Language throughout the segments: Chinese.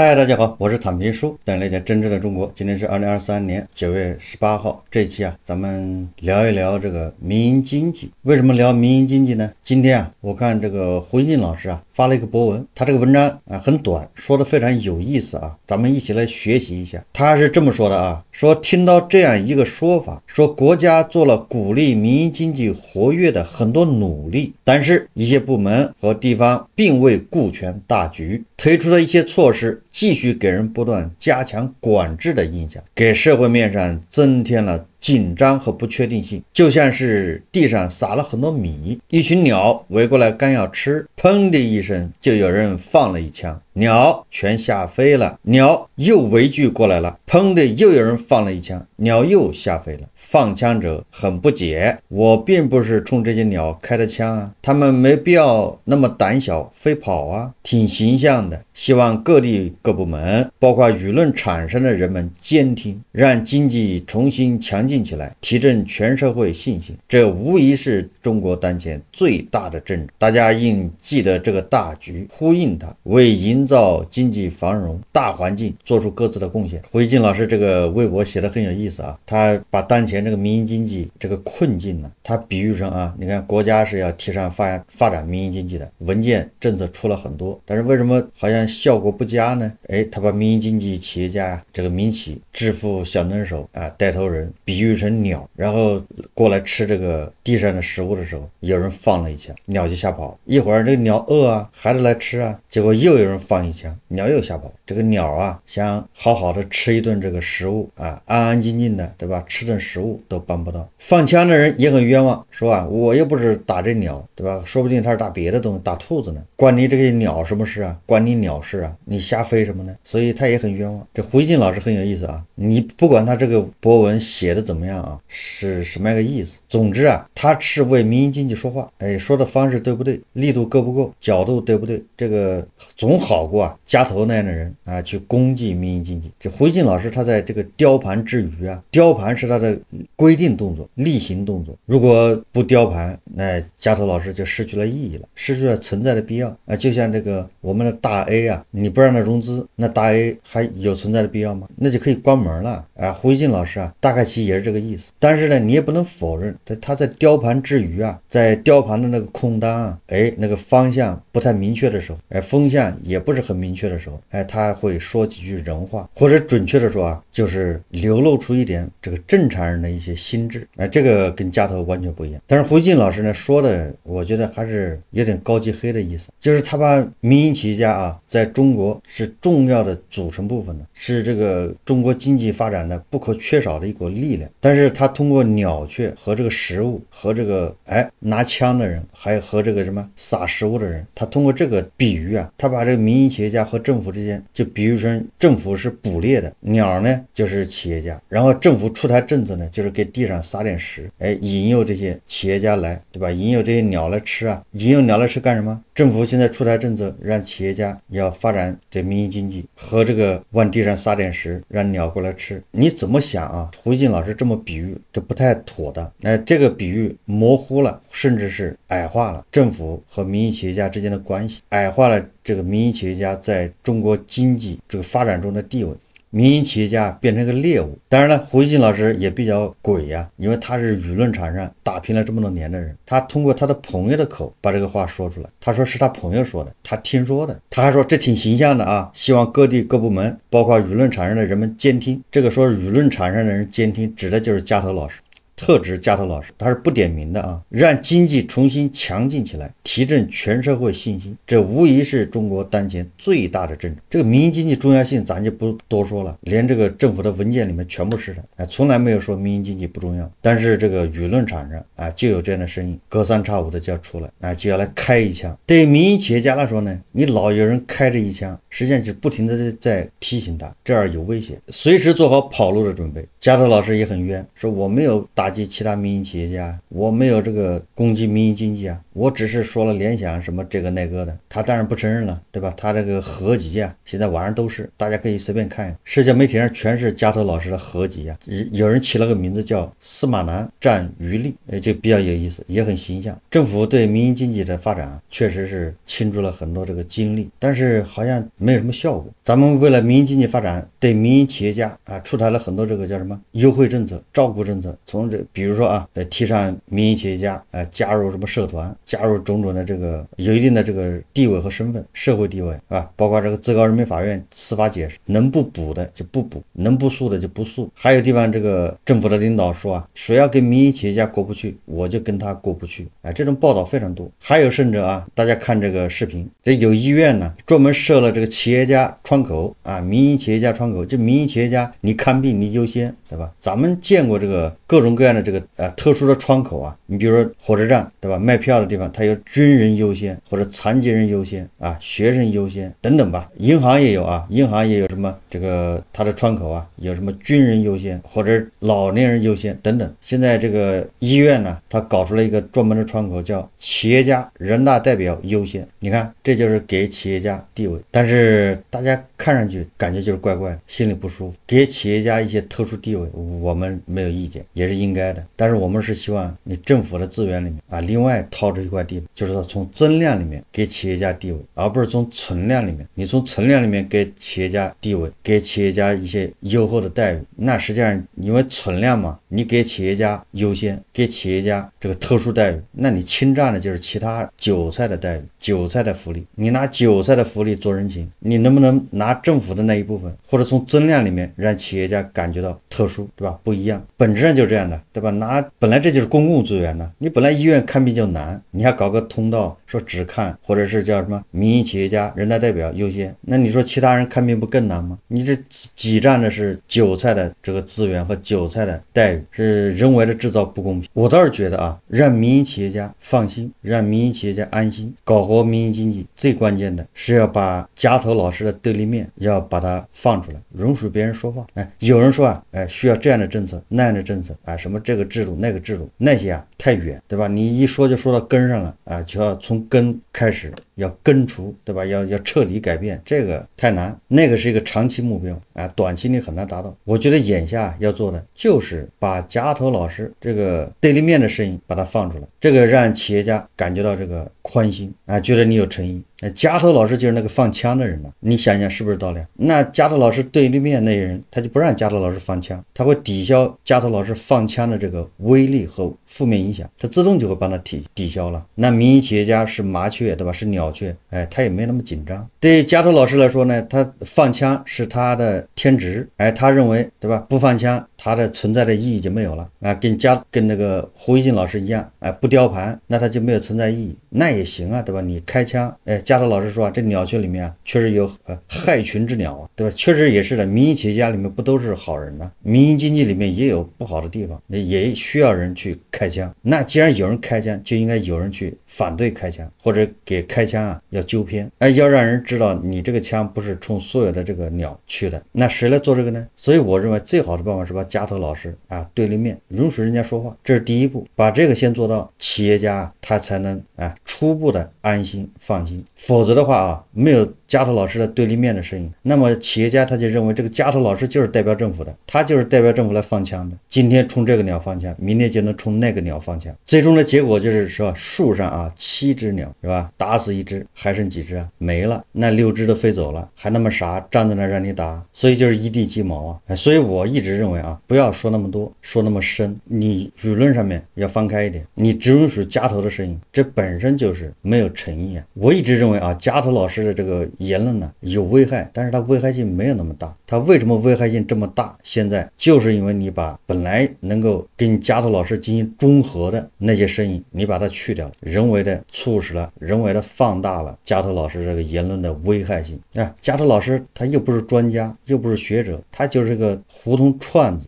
嗨，大家好，我是坦平叔，带你了解真正的中国。今天是二零二三年九月十八号，这一期啊，咱们聊一聊这个民营经济。为什么聊民营经济呢？今天啊，我看这个胡静老师啊发了一个博文，他这个文章啊很短，说的非常有意思啊，咱们一起来学习一下。他是这么说的啊，说听到这样一个说法，说国家做了鼓励民营经济活跃的很多努力，但是一些部门和地方并未顾全大局，推出的一些措施。继续给人不断加强管制的印象，给社会面上增添了紧张和不确定性。就像是地上撒了很多米，一群鸟围过来刚要吃，砰的一声就有人放了一枪，鸟全吓飞了。鸟又围聚过来了，砰的又有人放了一枪，鸟又吓飞了。放枪者很不解，我并不是冲这些鸟开的枪啊，他们没必要那么胆小飞跑啊，挺形象的。希望各地各部门，包括舆论产生的人们，监听，让经济重新强劲起来。提振全社会信心，这无疑是中国当前最大的政。治。大家应记得这个大局，呼应它，为营造经济繁荣大环境做出各自的贡献。胡一静老师这个微博写的很有意思啊，他把当前这个民营经济这个困境呢，他比喻成啊，你看国家是要提倡发发展民营经济的文件政策出了很多，但是为什么好像效果不佳呢？哎，他把民营经济企业家这个民企致富小能手啊，带头人比喻成鸟。然后过来吃这个地上的食物的时候，有人放了一枪，鸟就吓跑。一会儿这个鸟饿啊，还得来吃啊，结果又有人放一枪，鸟又吓跑。这个鸟啊，想好好的吃一顿这个食物啊，安安静静的，对吧？吃顿食物都办不到，放枪的人也很冤枉，是吧？我又不是打这鸟，对吧？说不定他是打别的东西，打兔子呢，关你这个鸟什么事啊？关你鸟事啊？你瞎飞什么呢？所以他也很冤枉。这胡一静老师很有意思啊，你不管他这个博文写的怎么样啊。是什么样个意思？总之啊，他是为民营经济说话，哎，说的方式对不对？力度够不够？角度对不对？这个总好过啊，家头那样的人啊，去攻击民营经济。这胡一静老师，他在这个雕盘之余啊，雕盘是他的规定动作、例行动作。如果不雕盘，那家头老师就失去了意义了，失去了存在的必要。啊，就像这个我们的大 A 啊，你不让他融资，那大 A 还有存在的必要吗？那就可以关门了。啊。胡一静老师啊，大概其也是这个意思。但是呢，你也不能否认，在他在雕盘之余啊，在雕盘的那个空单啊，哎，那个方向不太明确的时候，哎，风向也不是很明确的时候，哎，他会说几句人话，或者准确的说啊，就是流露出一点这个正常人的一些心智，哎，这个跟家头完全不一样。但是胡进老师呢说的，我觉得还是有点高级黑的意思，就是他把民营企业家啊。在中国是重要的组成部分呢，是这个中国经济发展的不可缺少的一股力量。但是，他通过鸟雀和这个食物和这个哎拿枪的人，还有和这个什么撒食物的人，他通过这个比喻啊，他把这个民营企业家和政府之间，就比喻成政府是捕猎的鸟呢，就是企业家，然后政府出台政策呢，就是给地上撒点食，哎，引诱这些企业家来，对吧？引诱这些鸟来吃啊，引诱鸟来吃干什么？政府现在出台政策，让企业家要发展这民营经济和这个往地上撒点食，让鸟过来吃，你怎么想啊？胡静老师这么比喻，这不太妥的。那这个比喻模糊了，甚至是矮化了政府和民营企业家之间的关系，矮化了这个民营企业家在中国经济这个发展中的地位。民营企业家变成个猎物，当然了，胡锡进老师也比较鬼呀，因为他是舆论场上打拼了这么多年的人，他通过他的朋友的口把这个话说出来，他说是他朋友说的，他听说的，他还说这挺形象的啊，希望各地各部门，包括舆论场上的人们监听，这个说舆论场上的人监听，指的就是加头老师，特指加特老师，他是不点名的啊，让经济重新强劲起来。提振全社会信心，这无疑是中国当前最大的政策。这个民营经济重要性咱就不多说了，连这个政府的文件里面全部是的，啊，从来没有说民营经济不重要。但是这个舆论场上啊，就有这样的声音，隔三差五的就要出来，啊，就要来开一枪。对于民营企业家来说呢，你老有人开这一枪，实际上就不停的在在。提醒他这儿有危险，随时做好跑路的准备。加特老师也很冤，说我没有打击其他民营企业家，我没有这个攻击民营经济啊，我只是说了联想什么这个那个的。他当然不承认了，对吧？他这个合集啊，现在网上都是，大家可以随便看。世界媒体上全是加特老师的合集啊，有人起了个名字叫司马南战余力，就比较有意思，也很形象。政府对民营经济的发展确实是倾注了很多这个精力，但是好像没有什么效果。咱们为了民民营经济发展对民营企业家啊，出台了很多这个叫什么优惠政策、照顾政策。从这，比如说啊，提倡民营企业家啊加入什么社团，加入种种的这个有一定的这个地位和身份、社会地位啊。包括这个最高人民法院司法解释，能不补的就不补，能不诉的就不诉。还有地方这个政府的领导说啊，谁要跟民营企业家过不去，我就跟他过不去。哎，这种报道非常多。还有甚者啊，大家看这个视频，这有医院呢，专门设了这个企业家窗口啊。民营企业家窗口，就民营企业家，你看病你优先，对吧？咱们见过这个各种各样的这个呃特殊的窗口啊，你比如说火车站，对吧？卖票的地方，它有军人优先或者残疾人优先啊，学生优先等等吧。银行也有啊，银行也有什么这个它的窗口啊，有什么军人优先或者老年人优先等等。现在这个医院呢，它搞出了一个专门的窗口，叫企业家人大代表优先。你看，这就是给企业家地位。但是大家。看上去感觉就是怪怪的，心里不舒服。给企业家一些特殊地位，我们没有意见，也是应该的。但是我们是希望你政府的资源里面啊，另外掏出一块地，就是说从增量里面给企业家地位，而不是从存量里面。你从存量里面给企业家地位，给企业家一些优厚的待遇，那实际上因为存量嘛，你给企业家优先，给企业家这个特殊待遇，那你侵占的就是其他韭菜的待遇，韭菜的福利。你拿韭菜的福利做人情，你能不能拿？拿政府的那一部分，或者从增量里面，让企业家感觉到。特殊对吧？不一样，本质上就是这样的对吧？拿本来这就是公共资源呢，你本来医院看病就难，你还搞个通道说只看或者是叫什么民营企业家、人大代表优先，那你说其他人看病不更难吗？你这挤占的是韭菜的这个资源和韭菜的待遇，是人为的制造不公平。我倒是觉得啊，让民营企业家放心，让民营企业家安心，搞活民营经济最关键的是要把夹头老师的对立面要把它放出来，容许别人说话。哎，有人说啊，哎。需要这样的政策，那样的政策啊，什么这个制度，那个制度，那些啊太远，对吧？你一说就说到根上了啊，就要从根开始，要根除，对吧？要要彻底改变，这个太难，那个是一个长期目标啊，短期内很难达到。我觉得眼下要做的就是把贾头老师这个对立面的声音把它放出来，这个让企业家感觉到这个宽心啊，觉得你有诚意。那加特老师就是那个放枪的人了，你想想是不是道理？那加特老师对立面那些人，他就不让加特老师放枪，他会抵消加特老师放枪的这个威力和负面影响，他自动就会帮他抵抵消了。那民营企业家是麻雀对吧？是鸟雀，哎，他也没那么紧张。对于加特老师来说呢，他放枪是他的天职，哎，他认为对吧？不放枪。它的存在的意义就没有了啊！跟加跟那个胡一静老师一样，哎，不雕盘，那它就没有存在意义，那也行啊，对吧？你开枪，哎，加德老师说啊，这鸟群里面啊、确实有呃害群之鸟啊，对吧？确实也是的，民营企业家里面不都是好人呢？民营经济里面也有不好的地方，也需要人去开枪。那既然有人开枪，就应该有人去反对开枪，或者给开枪啊要纠偏，哎，要让人知道你这个枪不是冲所有的这个鸟去的。那谁来做这个呢？所以我认为最好的办法是吧？加头老师啊，对立面允许人家说话，这是第一步，把这个先做到，企业家他才能啊初步的安心放心，否则的话啊没有。加头老师的对立面的声音，那么企业家他就认为这个加头老师就是代表政府的，他就是代表政府来放枪的。今天冲这个鸟放枪，明天就能冲那个鸟放枪。最终的结果就是说，树上啊七只鸟是吧？打死一只还剩几只啊？没了，那六只都飞走了，还那么傻站在那让你打，所以就是一地鸡毛啊。所以我一直认为啊，不要说那么多，说那么深，你舆论上面要放开一点。你只允许加头的声音，这本身就是没有诚意啊。我一直认为啊，加头老师的这个。言论呢有危害，但是它危害性没有那么大。它为什么危害性这么大？现在就是因为你把本来能够跟加特老师进行中和的那些声音，你把它去掉了，人为的促使了，人为的放大了加特老师这个言论的危害性。那加特老师他又不是专家，又不是学者，他就是个胡同串子。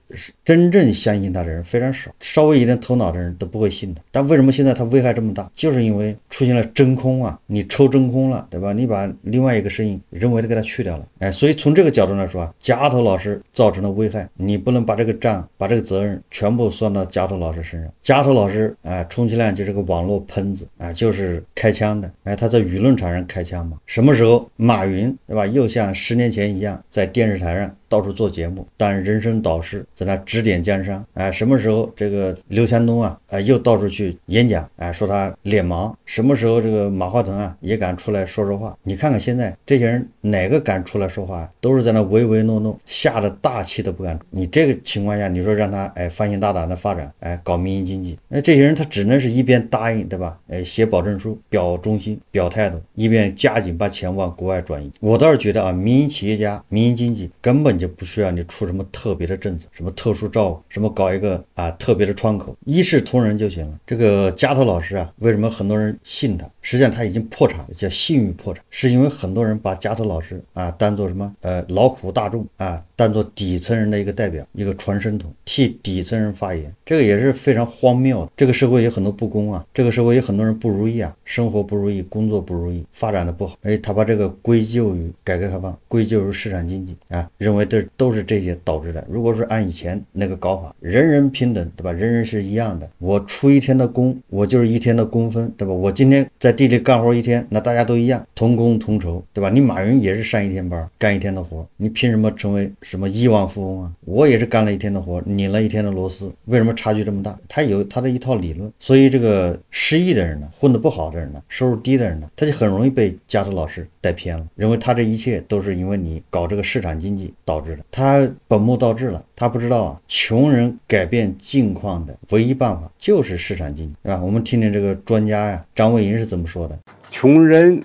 真正相信他的人非常少，稍微有点头脑的人都不会信他。但为什么现在他危害这么大？就是因为出现了真空啊！你抽真空了，对吧？你把另外一个声音人为的给他去掉了。哎，所以从这个角度来说啊，夹头老师造成的危害，你不能把这个账、把这个责任全部算到夹头老师身上。夹头老师，哎，充其量就是个网络喷子，哎，就是开枪的。哎，他在舆论场上开枪嘛？什么时候马云，对吧？又像十年前一样在电视台上？到处做节目，当人生导师，在那指点江山。哎，什么时候这个刘强东啊，啊又到处去演讲，哎说他脸盲。什么时候这个马化腾啊也敢出来说说话？你看看现在这些人哪个敢出来说话？都是在那唯唯诺诺，吓得大气都不敢。你这个情况下，你说让他哎放心大胆的发展，哎搞民营经济，那这些人他只能是一边答应对吧？哎写保证书，表忠心，表态度，一边加紧把钱往国外转移。我倒是觉得啊，民营企业家、民营经济根本。就不需要你出什么特别的政策，什么特殊照顾，什么搞一个啊特别的窗口，一视同仁就行了。这个加特老师啊，为什么很多人信他？实际上他已经破产了，叫信誉破产，是因为很多人把加特老师啊当做什么呃劳苦大众啊。当做底层人的一个代表，一个传声筒，替底层人发言，这个也是非常荒谬的。这个社会有很多不公啊，这个社会有很多人不如意啊，生活不如意，工作不如意，发展的不好，诶，他把这个归咎于改革开放，归咎于市场经济啊，认为这都是这些导致的。如果说按以前那个搞法，人人平等，对吧？人人是一样的，我出一天的工，我就是一天的工分，对吧？我今天在地里干活一天，那大家都一样，同工同酬，对吧？你马云也是上一天班，干一天的活，你凭什么成为？什么亿万富翁啊！我也是干了一天的活，拧了一天的螺丝，为什么差距这么大？他有他的一套理论，所以这个失意的人呢，混得不好的人呢，收入低的人呢，他就很容易被家族老师带偏了，认为他这一切都是因为你搞这个市场经济导致的，他本末倒置了，他不知道啊，穷人改变境况的唯一办法就是市场经济，啊。我们听听这个专家呀，张维迎是怎么说的：穷人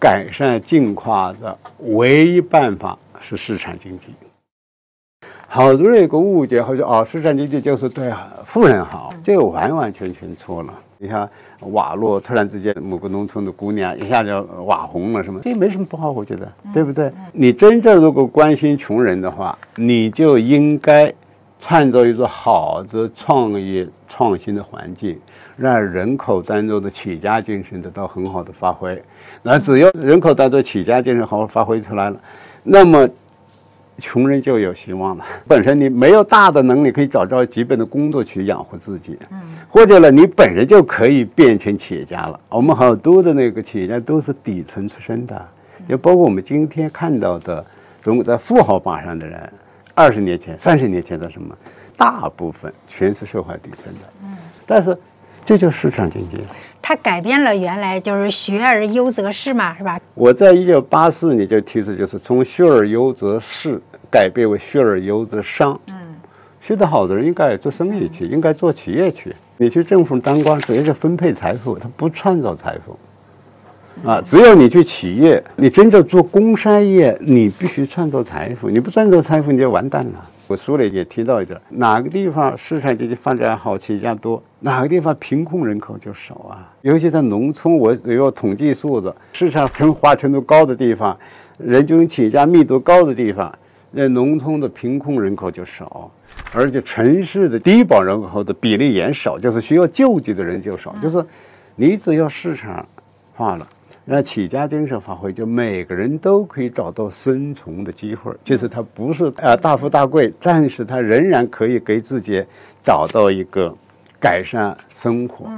改善境况的唯一办法是市场经济。好多人有个误解，好像哦，市场经济就是对富人好，这个完完全全错了。你看瓦洛突然之间某个农村的姑娘一下就瓦红了，什么这没什么不好，我觉得，对不对？你真正如果关心穷人的话，你就应该创造一个好的创业创新的环境，让人口当中的企业家精神得到很好的发挥。那只要人口当中企业家精神好好发挥出来了，那么。穷人就有希望了。本身你没有大的能力，可以找着基本的工作去养活自己，嗯，或者呢，你本人就可以变成企业家了。我们好多的那个企业家都是底层出身的，就包括我们今天看到的，中国在富豪榜上的人，二十年前、三十年前的什么，大部分全是社会底层的，嗯。但是，这就市场经济。它改变了原来就是学而优则仕嘛，是吧？我在一九八四年就提出，就是从学而优则仕。改变为学而优则商，嗯，学得好的人应该做生意去，应该做企业去。你去政府当官，只是分配财富，他不创造财富啊。只要你去企业，你真正做工商业，你必须创造财富。你不创造财富，你就完蛋了。我书里也提到一点，哪个地方市场经济发展好，企业家多，哪个地方贫困人口就少啊。尤其在农村，我有统计数字，市场化程度高的地方，人均企业家密度高的地方。那农村的贫困人口就少，而且城市的低保人口的比例也少，就是需要救济的人就少。就是你只要市场化了，让企业家精神发挥，就每个人都可以找到生存的机会。就是他不是啊大富大贵，但是他仍然可以给自己找到一个改善生活。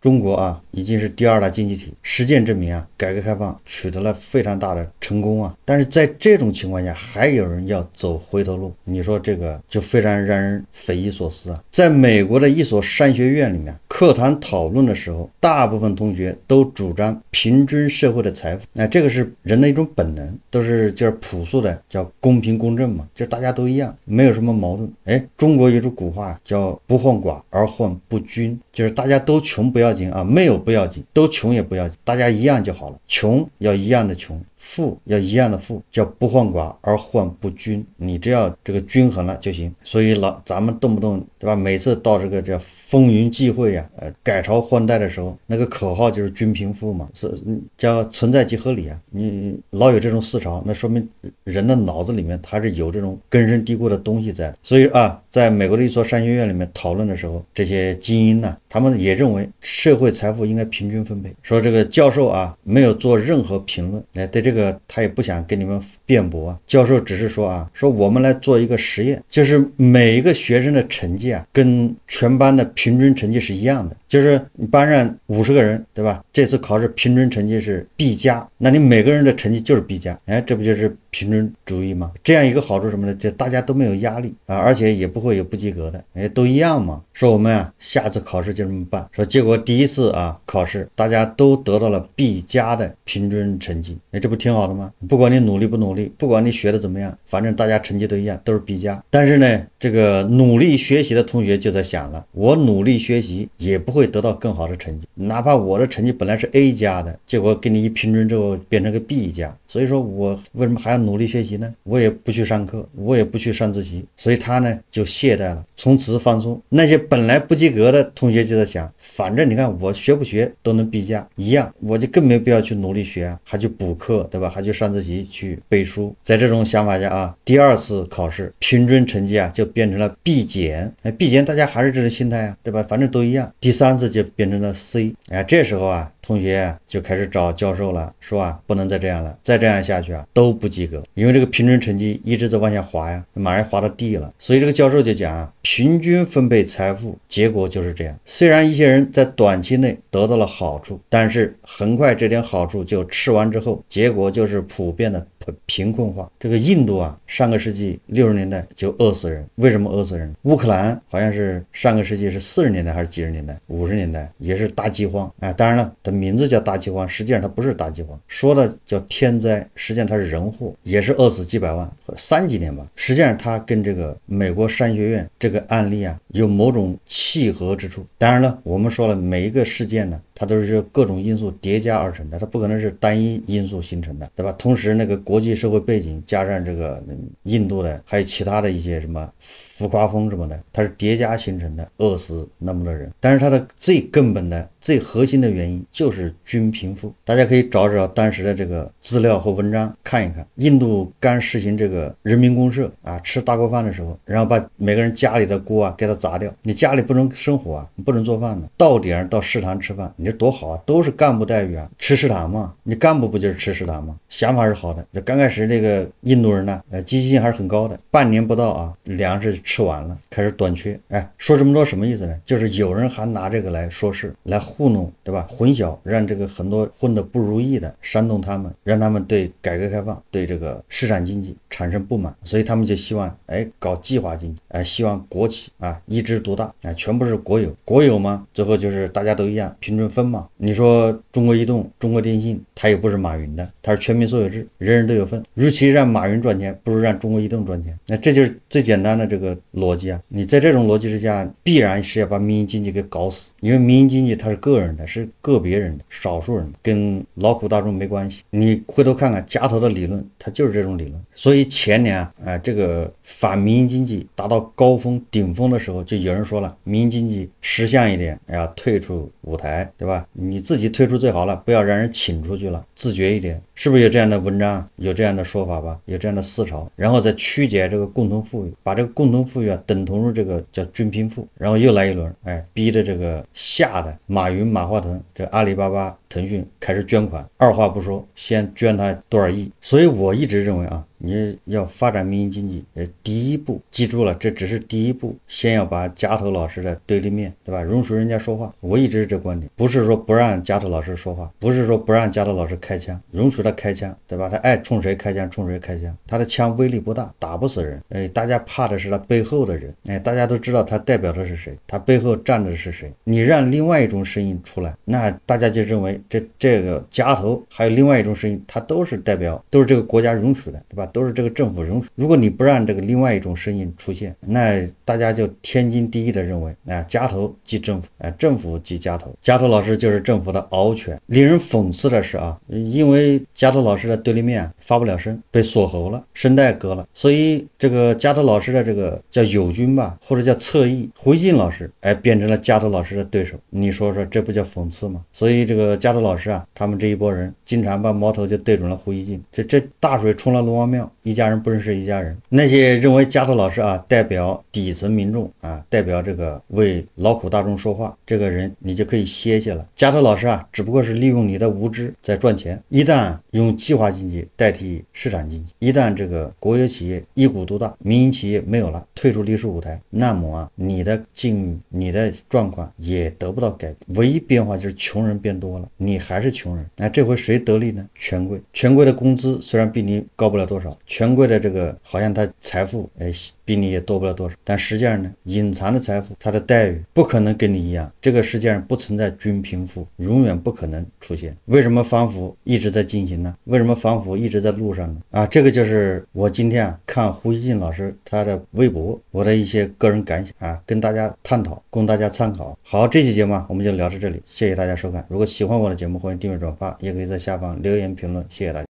中国啊，已经是第二大经济体。实践证明啊，改革开放取得了非常大的成功啊。但是在这种情况下，还有人要走回头路，你说这个就非常让人匪夷所思啊。在美国的一所商学院里面，课堂讨论的时候，大部分同学都主张平均社会的财富。那这个是人的一种本能，都是就是朴素的，叫公平公正嘛，就是大家都一样，没有什么矛盾。哎，中国有句古话叫“不患寡而患不均”，就是大家都穷不要。要紧啊，没有不要紧，都穷也不要紧，大家一样就好了。穷要一样的穷，富要一样的富，叫不患寡而患不均。你只要这个均衡了就行。所以老咱们动不动对吧？每次到这个叫风云际会呀，呃，改朝换代的时候，那个口号就是均贫富嘛，是叫存在即合理啊。你老有这种思潮，那说明人的脑子里面它是有这种根深蒂固的东西在。所以啊，在美国的一所商学院里面讨论的时候，这些精英呢。他们也认为社会财富应该平均分配。说这个教授啊，没有做任何评论，来对这个他也不想跟你们辩驳啊。教授只是说啊，说我们来做一个实验，就是每一个学生的成绩啊，跟全班的平均成绩是一样的。就是你班上五十个人，对吧？这次考试平均成绩是 B 加，那你每个人的成绩就是 B 加，哎，这不就是平均主义吗？这样一个好处什么呢？就大家都没有压力啊，而且也不会有不及格的，哎，都一样嘛。说我们啊，下次考试就这么办。说结果第一次啊考试，大家都得到了 B 加的平均成绩，哎，这不挺好的吗？不管你努力不努力，不管你学的怎么样，反正大家成绩都一样，都是 B 加。但是呢，这个努力学习的同学就在想了，我努力学习也不会。会得到更好的成绩，哪怕我的成绩本来是 A 加的，结果给你一平均之后变成个 B 加，所以说我为什么还要努力学习呢？我也不去上课，我也不去上自习，所以他呢就懈怠了。从此放松，那些本来不及格的同学就在想，反正你看我学不学都能毕假一样，我就更没必要去努力学啊，还去补课，对吧？还去上自习去背书，在这种想法下啊，第二次考试平均成绩啊就变成了 B 减，那 b 减大家还是这种心态啊，对吧？反正都一样，第三次就变成了 C，哎，这时候啊。同学就开始找教授了，说啊，不能再这样了，再这样下去啊都不及格，因为这个平均成绩一直在往下滑呀，马上滑到地了。所以这个教授就讲啊，平均分配财富，结果就是这样。虽然一些人在短期内得到了好处，但是很快这点好处就吃完之后，结果就是普遍的。贫困化，这个印度啊，上个世纪六十年代就饿死人，为什么饿死人？乌克兰好像是上个世纪是四十年代还是几十年代，五十年代也是大饥荒，哎，当然了，它名字叫大饥荒，实际上它不是大饥荒，说的叫天灾，实际上它是人祸，也是饿死几百万，三几年吧。实际上它跟这个美国山学院这个案例啊，有某种契合之处。当然了，我们说了每一个事件呢。它都是各种因素叠加而成的，它不可能是单一因素形成的，对吧？同时，那个国际社会背景加上这个印度的，还有其他的一些什么浮夸风什么的，它是叠加形成的饿死那么多人。但是它的最根本的、最核心的原因就是均贫富。大家可以找找当时的这个。资料和文章看一看，印度刚实行这个人民公社啊，吃大锅饭的时候，然后把每个人家里的锅啊给它砸掉，你家里不能生火啊，你不能做饭的，到点儿到食堂吃饭，你这多好啊，都是干部待遇啊，吃食堂嘛，你干部不就是吃食堂吗？想法是好的，就刚开始这个印度人呢，呃，积极性还是很高的。半年不到啊，粮食吃完了，开始短缺。哎，说这么多什么意思呢？就是有人还拿这个来说事，来糊弄对吧？混淆，让这个很多混的不如意的煽动他们，让。他们对改革开放、对这个市场经济产生不满，所以他们就希望，哎，搞计划经济，哎，希望国企啊一枝独大啊，全部是国有，国有嘛，最后就是大家都一样平均分嘛。你说中国移动、中国电信，它又不是马云的，它是全民所有制，人人都有份。与其让马云赚钱，不如让中国移动赚钱。那这就是最简单的这个逻辑啊！你在这种逻辑之下，必然是要把民营经济给搞死，因为民营经济它是个人的，是个别人的，少数人跟劳苦大众没关系，你。回头看看夹头的理论，它就是这种理论。所以前年啊，哎，这个反民营经济达到高峰顶峰的时候，就有人说了，民营经济识相一点，哎呀，退出舞台，对吧？你自己退出最好了，不要让人请出去了。自觉一点，是不是有这样的文章，有这样的说法吧，有这样的思潮，然后再曲解这个共同富裕，把这个共同富裕啊等同于这个叫均贫富，然后又来一轮，哎，逼着这个下的马云、马化腾这阿里巴巴、腾讯开始捐款，二话不说先捐他多少亿，所以我一直认为啊。你要发展民营经济，呃，第一步记住了，这只是第一步，先要把家头老师的对立面对吧，容许人家说话。我一直这观点，不是说不让家头老师说话，不是说不让家头老师开枪，容许他开枪，对吧？他爱冲谁开枪冲谁开枪，他的枪威力不大，打不死人。哎，大家怕的是他背后的人，哎，大家都知道他代表的是谁，他背后站的是谁。你让另外一种声音出来，那大家就认为这这个家头还有另外一种声音，他都是代表，都是这个国家容许的，对吧？都是这个政府容。如果你不让这个另外一种声音出现，那大家就天经地义的认为，啊，家头即政府，啊，政府即家头。家头老师就是政府的獒犬。令人讽刺的是啊，因为家头老师的对立面发不了声，被锁喉了，声带割了，所以这个家头老师的这个叫友军吧，或者叫侧翼，胡一进老师，哎，变成了家头老师的对手。你说说，这不叫讽刺吗？所以这个家头老师啊，他们这一波人经常把矛头就对准了胡一进，这这大水冲了龙王庙。一家人不认识一家人，那些认为加特老师啊代表底层民众啊代表这个为劳苦大众说话这个人，你就可以歇歇了。加特老师啊，只不过是利用你的无知在赚钱。一旦用计划经济代替市场经济，一旦这个国有企业一股独大，民营企业没有了，退出历史舞台，那么啊，你的境你的状况也得不到改，变。唯一变化就是穷人变多了，你还是穷人。那这回谁得利呢？权贵。权贵的工资虽然比你高不了多少。权贵的这个好像他财富哎比你也多不了多少，但实际上呢，隐藏的财富他的待遇不可能跟你一样，这个世界上不存在均贫富，永远不可能出现。为什么反腐一直在进行呢？为什么反腐一直在路上呢？啊，这个就是我今天啊看胡锡进老师他的微博，我的一些个人感想啊，跟大家探讨，供大家参考。好，这期节目啊，我们就聊到这里，谢谢大家收看。如果喜欢我的节目，欢迎订阅转发，也可以在下方留言评论，谢谢大。家。